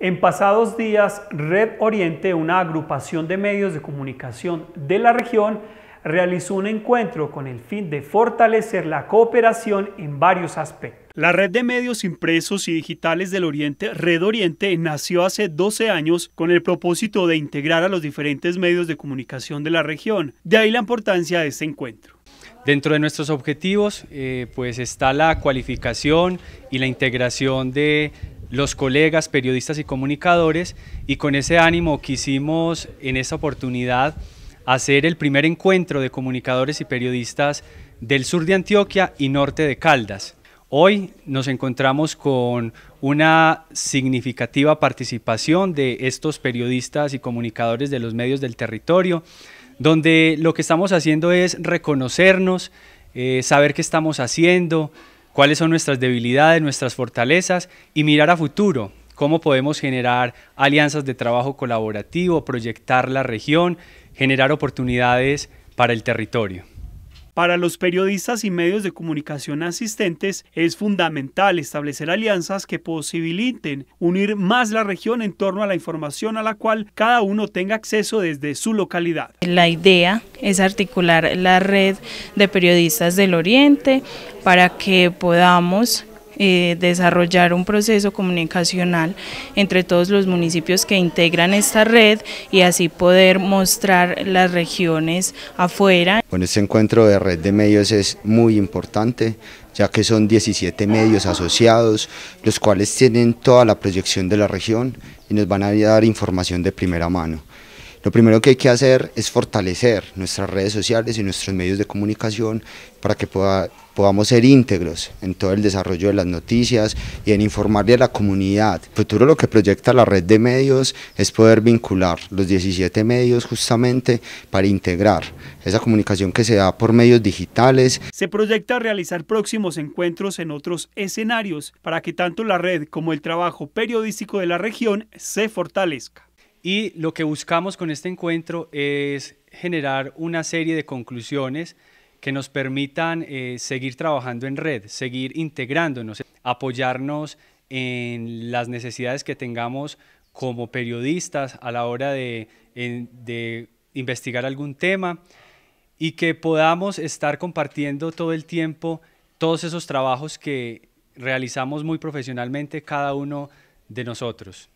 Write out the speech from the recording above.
En pasados días, Red Oriente, una agrupación de medios de comunicación de la región, realizó un encuentro con el fin de fortalecer la cooperación en varios aspectos. La red de medios impresos y digitales del Oriente, Red Oriente, nació hace 12 años con el propósito de integrar a los diferentes medios de comunicación de la región. De ahí la importancia de este encuentro. Dentro de nuestros objetivos eh, pues está la cualificación y la integración de los colegas, periodistas y comunicadores, y con ese ánimo quisimos en esta oportunidad hacer el primer encuentro de comunicadores y periodistas del sur de Antioquia y norte de Caldas. Hoy nos encontramos con una significativa participación de estos periodistas y comunicadores de los medios del territorio, donde lo que estamos haciendo es reconocernos, eh, saber qué estamos haciendo, cuáles son nuestras debilidades, nuestras fortalezas y mirar a futuro, cómo podemos generar alianzas de trabajo colaborativo, proyectar la región, generar oportunidades para el territorio. Para los periodistas y medios de comunicación asistentes es fundamental establecer alianzas que posibiliten unir más la región en torno a la información a la cual cada uno tenga acceso desde su localidad. La idea es articular la red de periodistas del Oriente para que podamos eh, desarrollar un proceso comunicacional entre todos los municipios que integran esta red y así poder mostrar las regiones afuera. Bueno, este encuentro de red de medios es muy importante ya que son 17 medios asociados, los cuales tienen toda la proyección de la región y nos van a dar información de primera mano. Lo primero que hay que hacer es fortalecer nuestras redes sociales y nuestros medios de comunicación para que pueda podamos ser íntegros en todo el desarrollo de las noticias y en informarle a la comunidad. El futuro lo que proyecta la red de medios es poder vincular los 17 medios justamente para integrar esa comunicación que se da por medios digitales. Se proyecta realizar próximos encuentros en otros escenarios para que tanto la red como el trabajo periodístico de la región se fortalezca. Y lo que buscamos con este encuentro es generar una serie de conclusiones que nos permitan eh, seguir trabajando en red, seguir integrándonos, apoyarnos en las necesidades que tengamos como periodistas a la hora de investigar algún tema y que podamos estar compartiendo todo el tiempo todos esos trabajos que realizamos muy profesionalmente cada uno de nosotros.